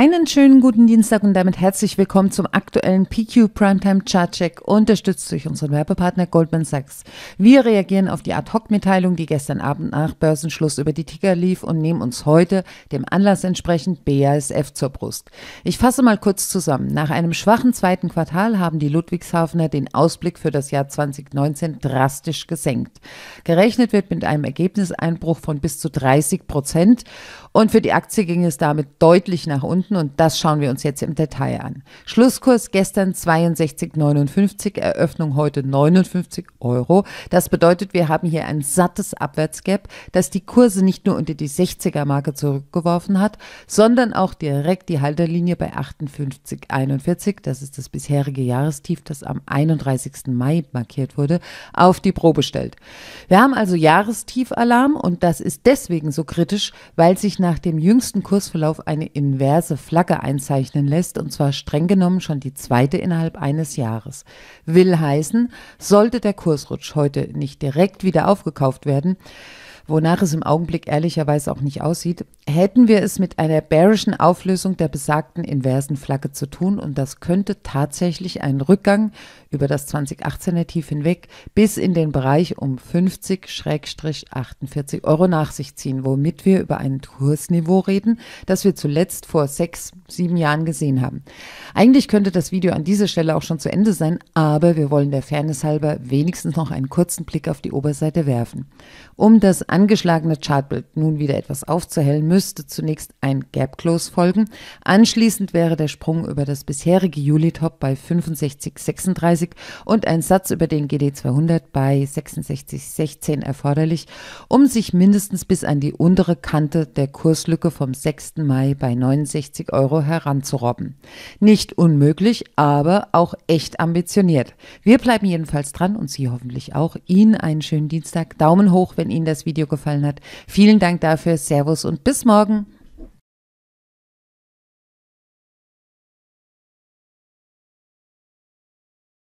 Einen schönen guten Dienstag und damit herzlich willkommen zum aktuellen PQ Primetime Chartcheck, unterstützt durch unseren Werbepartner Goldman Sachs. Wir reagieren auf die Ad-Hoc-Mitteilung, die gestern Abend nach Börsenschluss über die Ticker lief und nehmen uns heute dem Anlass entsprechend BASF zur Brust. Ich fasse mal kurz zusammen. Nach einem schwachen zweiten Quartal haben die Ludwigshafener den Ausblick für das Jahr 2019 drastisch gesenkt. Gerechnet wird mit einem Ergebniseinbruch von bis zu 30 Prozent und für die Aktie ging es damit deutlich nach unten Kunden und das schauen wir uns jetzt im Detail an. Schlusskurs gestern 62,59, Eröffnung heute 59 Euro. Das bedeutet, wir haben hier ein sattes Abwärtsgap, das die Kurse nicht nur unter die 60er-Marke zurückgeworfen hat, sondern auch direkt die Halterlinie bei 58,41, das ist das bisherige Jahrestief, das am 31. Mai markiert wurde, auf die Probe stellt. Wir haben also Jahrestiefalarm und das ist deswegen so kritisch, weil sich nach dem jüngsten Kursverlauf eine inverse Flagge einzeichnen lässt, und zwar streng genommen schon die zweite innerhalb eines Jahres. Will heißen, sollte der Kursrutsch heute nicht direkt wieder aufgekauft werden, wonach es im Augenblick ehrlicherweise auch nicht aussieht, hätten wir es mit einer bearischen Auflösung der besagten inversen Flagge zu tun und das könnte tatsächlich einen Rückgang über das 2018er Tief hinweg bis in den Bereich um 50-48 Euro nach sich ziehen, womit wir über ein Kursniveau reden, das wir zuletzt vor sechs, sieben Jahren gesehen haben. Eigentlich könnte das Video an dieser Stelle auch schon zu Ende sein, aber wir wollen der Fairness halber wenigstens noch einen kurzen Blick auf die Oberseite werfen. Um das angeschlagene Chartbild nun wieder etwas aufzuhellen, müsste zunächst ein Gap Close folgen. Anschließend wäre der Sprung über das bisherige Juli-Top bei 65,36 und ein Satz über den GD200 bei 66,16 erforderlich, um sich mindestens bis an die untere Kante der Kurslücke vom 6. Mai bei 69 Euro heranzurobben. Nicht unmöglich, aber auch echt ambitioniert. Wir bleiben jedenfalls dran und Sie hoffentlich auch. Ihnen einen schönen Dienstag. Daumen hoch, wenn Ihnen das Video Video gefallen hat. Vielen Dank dafür. Servus und bis morgen.